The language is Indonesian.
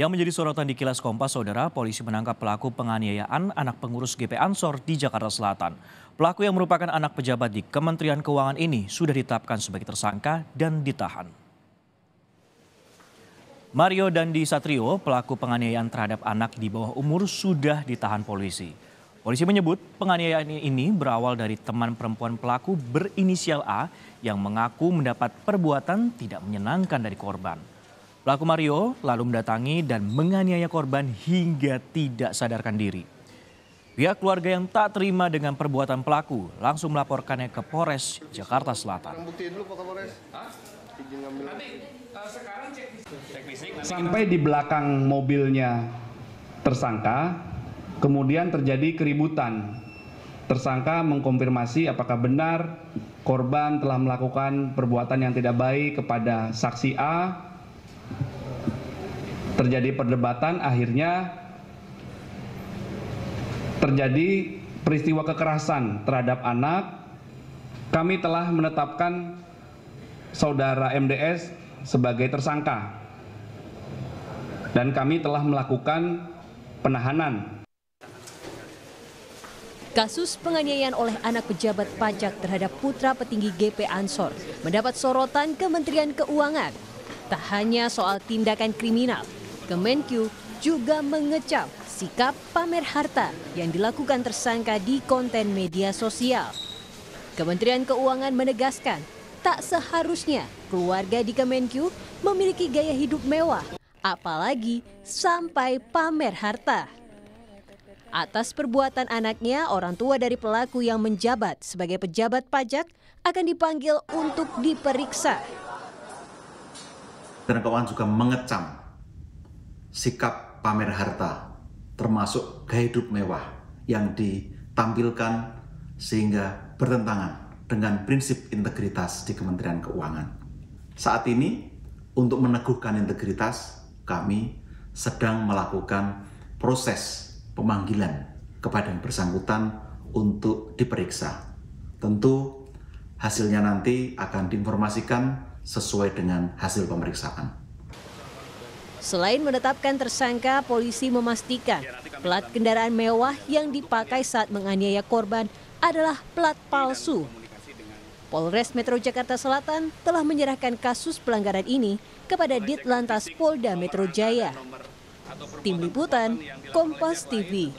Yang menjadi sorotan di kilas Kompas, Saudara, polisi menangkap pelaku penganiayaan anak pengurus GP Ansor di Jakarta Selatan. Pelaku yang merupakan anak pejabat di Kementerian Keuangan ini sudah ditetapkan sebagai tersangka dan ditahan. Mario Dandi Satrio, pelaku penganiayaan terhadap anak di bawah umur, sudah ditahan polisi. Polisi menyebut penganiayaan ini berawal dari teman perempuan pelaku berinisial A yang mengaku mendapat perbuatan tidak menyenangkan dari korban. Pelaku Mario lalu mendatangi dan menganiaya korban hingga tidak sadarkan diri. Pihak keluarga yang tak terima dengan perbuatan pelaku langsung melaporkannya ke Polres Jakarta Selatan. Sampai di belakang mobilnya tersangka, kemudian terjadi keributan. Tersangka mengkonfirmasi apakah benar korban telah melakukan perbuatan yang tidak baik kepada saksi A terjadi perdebatan akhirnya terjadi peristiwa kekerasan terhadap anak kami telah menetapkan saudara MDS sebagai tersangka dan kami telah melakukan penahanan. Kasus penganiayaan oleh anak pejabat pajak terhadap putra petinggi GP Ansor mendapat sorotan Kementerian Keuangan. Tak hanya soal tindakan kriminal, Kemenkyu juga mengecam sikap pamer harta yang dilakukan tersangka di konten media sosial. Kementerian Keuangan menegaskan, tak seharusnya keluarga di Kemenkyu memiliki gaya hidup mewah, apalagi sampai pamer harta. Atas perbuatan anaknya, orang tua dari pelaku yang menjabat sebagai pejabat pajak akan dipanggil untuk diperiksa. Kementerian Keuangan juga mengecam sikap pamer harta, termasuk gaya hidup mewah yang ditampilkan sehingga bertentangan dengan prinsip integritas di Kementerian Keuangan. Saat ini, untuk meneguhkan integritas, kami sedang melakukan proses pemanggilan kepada yang bersangkutan untuk diperiksa. Tentu hasilnya nanti akan diinformasikan sesuai dengan hasil pemeriksaan. Selain menetapkan tersangka, polisi memastikan plat kendaraan mewah yang dipakai saat menganiaya korban adalah plat palsu. Polres Metro Jakarta Selatan telah menyerahkan kasus pelanggaran ini kepada Ditlantas Polda Metro Jaya. Tim Liputan, Kompas TV.